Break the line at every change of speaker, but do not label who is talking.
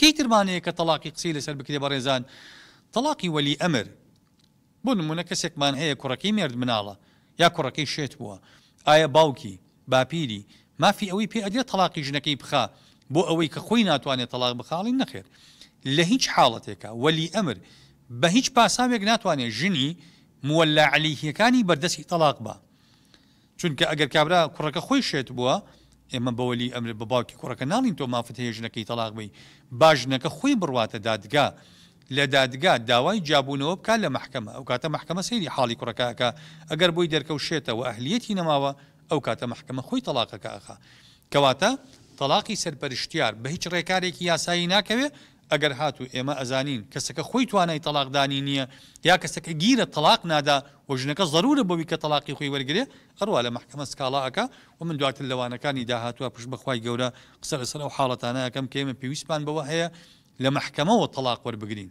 کەی ترمانەیە کە تەلاقی قسی لەسەر بکرێ بە ڕێزان تەلاقی وەلی ئەمر بۆ نمونە کەسێکمان هەیە کوڕەکەی مرد مناڵە یا کوڕەکەی شێت بووە ئایا باوکی باپیری مافی ئەوەی پێ ئەدرێت تەلاقی ژنەکەی بخە بۆ ئەوەی کە خۆی ناتوانێت تەلاق بخاڵی نەخێر لە هیچ حاڵەتێکە وەلی ئەمر بە هیچ پاساوێک ناتوانێت ژنی موەلا علیهیەکانی بەردەستی تەلاق بە چونکە ئەگەر کابرا کوڕەکە خۆی شێت بووە ئێمە بەوەلی ئەمر بە باوکی کوڕەکە ناڵین تۆ مافت هەیە ژنەکەی تەلاقبی باژنەکە خۆی بڕواتە دادگا لە دادگا داوای جابوونەوە بکە لە محکمە ئەو کاتە محکمە سەیری حاڵی کوڕەکەکە ئەگەر بۆی دەرکەوشێتەوە ئەهلیەتی نەماوە ئەو کاتە محکمە خۆی تەلاقەکە ئەخا کەواتە تەلاقی سەرپەرشتیار بە هیچ ڕێکارێکی یاسایی ناکەوێت ئەگەر هاتو ئێمە ئەزانین کەسەکە خۆی توانای تەلاقدانی نییە یا کەسەکە گیرە تەلاق نادا و ژنەکە ضرورە بۆوی کە تەلاقی خۆی وەرگێ ئەروە لە محکمە سکاڵاکە و من دواتر لەوانەکانی داهاتوە پشت بەخوای گەورە قسە لەسەر ئەو حاڵەتانە یەکەم کێمە پێویستمان بەوە هەیە لە محکمەوە تەلاق وەربگرین.